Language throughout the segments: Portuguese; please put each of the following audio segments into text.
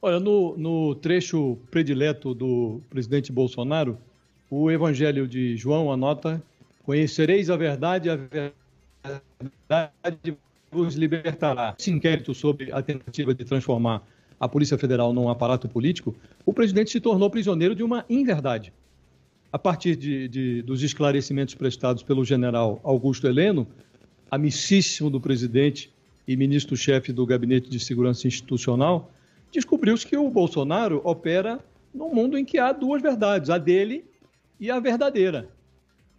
Olha, no, no trecho predileto do presidente Bolsonaro, o Evangelho de João anota: Conhecereis a verdade, a verdade vos libertará. Esse inquérito sobre a tentativa de transformar a Polícia Federal num aparato político, o presidente se tornou prisioneiro de uma inverdade. A partir de, de, dos esclarecimentos prestados pelo general Augusto Heleno, amicíssimo do presidente e ministro-chefe do Gabinete de Segurança Institucional, descobriu-se que o Bolsonaro opera num mundo em que há duas verdades, a dele e a verdadeira.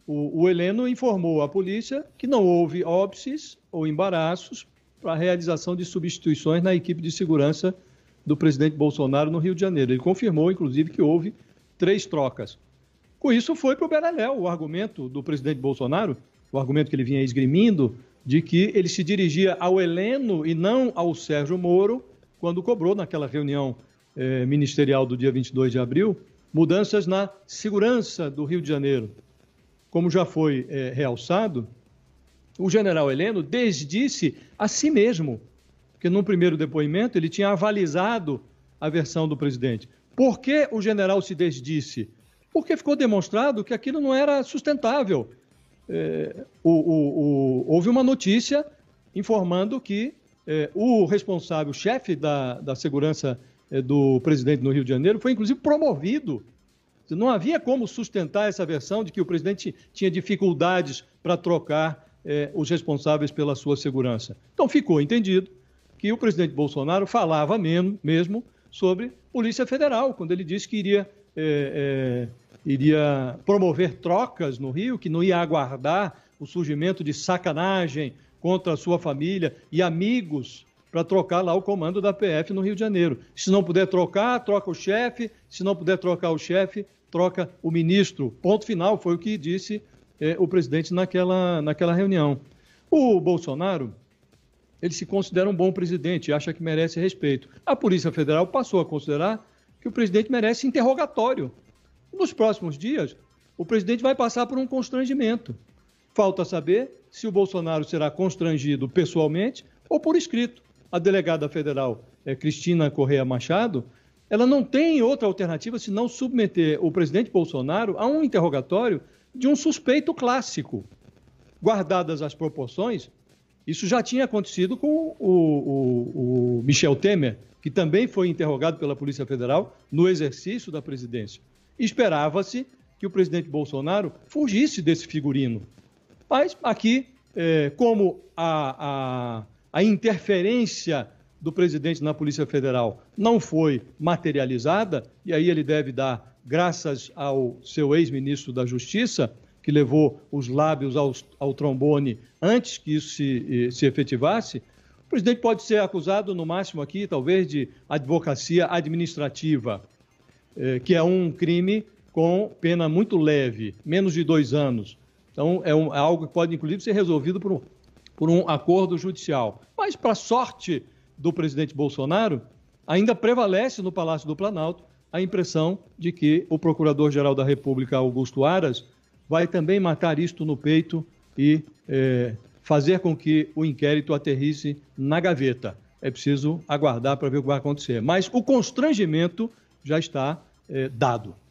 O, o Heleno informou à polícia que não houve óbices ou embaraços para a realização de substituições na equipe de segurança do presidente Bolsonaro no Rio de Janeiro. Ele confirmou, inclusive, que houve três trocas. Com isso, foi para o Beraléu o argumento do presidente Bolsonaro, o argumento que ele vinha esgrimindo, de que ele se dirigia ao Heleno e não ao Sérgio Moro, quando cobrou, naquela reunião eh, ministerial do dia 22 de abril, mudanças na segurança do Rio de Janeiro. Como já foi eh, realçado, o general Heleno desdisse a si mesmo, porque num primeiro depoimento ele tinha avalizado a versão do presidente. Por que o general se desdisse? Porque ficou demonstrado que aquilo não era sustentável. É, o, o, o, houve uma notícia informando que é, o responsável, o chefe da, da segurança é, do presidente no Rio de Janeiro, foi inclusive promovido. Não havia como sustentar essa versão de que o presidente tinha dificuldades para trocar é, os responsáveis pela sua segurança. Então ficou entendido que o presidente Bolsonaro falava mesmo, mesmo sobre Polícia Federal, quando ele disse que iria, é, é, iria promover trocas no Rio, que não ia aguardar o surgimento de sacanagem contra a sua família e amigos para trocar lá o comando da PF no Rio de Janeiro. Se não puder trocar, troca o chefe. Se não puder trocar o chefe, troca o ministro. Ponto final, foi o que disse eh, o presidente naquela, naquela reunião. O Bolsonaro, ele se considera um bom presidente, acha que merece respeito. A Polícia Federal passou a considerar que o presidente merece interrogatório. Nos próximos dias, o presidente vai passar por um constrangimento. Falta saber se o Bolsonaro será constrangido pessoalmente ou por escrito. A delegada federal eh, Cristina Correia Machado, ela não tem outra alternativa senão submeter o presidente Bolsonaro a um interrogatório de um suspeito clássico. Guardadas as proporções, isso já tinha acontecido com o, o, o Michel Temer, que também foi interrogado pela Polícia Federal no exercício da presidência. Esperava-se que o presidente Bolsonaro fugisse desse figurino, mas aqui, é, como a, a, a interferência do presidente na Polícia Federal não foi materializada, e aí ele deve dar graças ao seu ex-ministro da Justiça, que levou os lábios ao, ao trombone antes que isso se, se efetivasse, o presidente pode ser acusado, no máximo aqui, talvez, de advocacia administrativa, é, que é um crime com pena muito leve, menos de dois anos. Então, é, um, é algo que pode, inclusive, ser resolvido por um, por um acordo judicial. Mas, para sorte do presidente Bolsonaro, ainda prevalece no Palácio do Planalto a impressão de que o Procurador-Geral da República, Augusto Aras, vai também matar isto no peito e é, fazer com que o inquérito aterrisse na gaveta. É preciso aguardar para ver o que vai acontecer. Mas o constrangimento já está é, dado.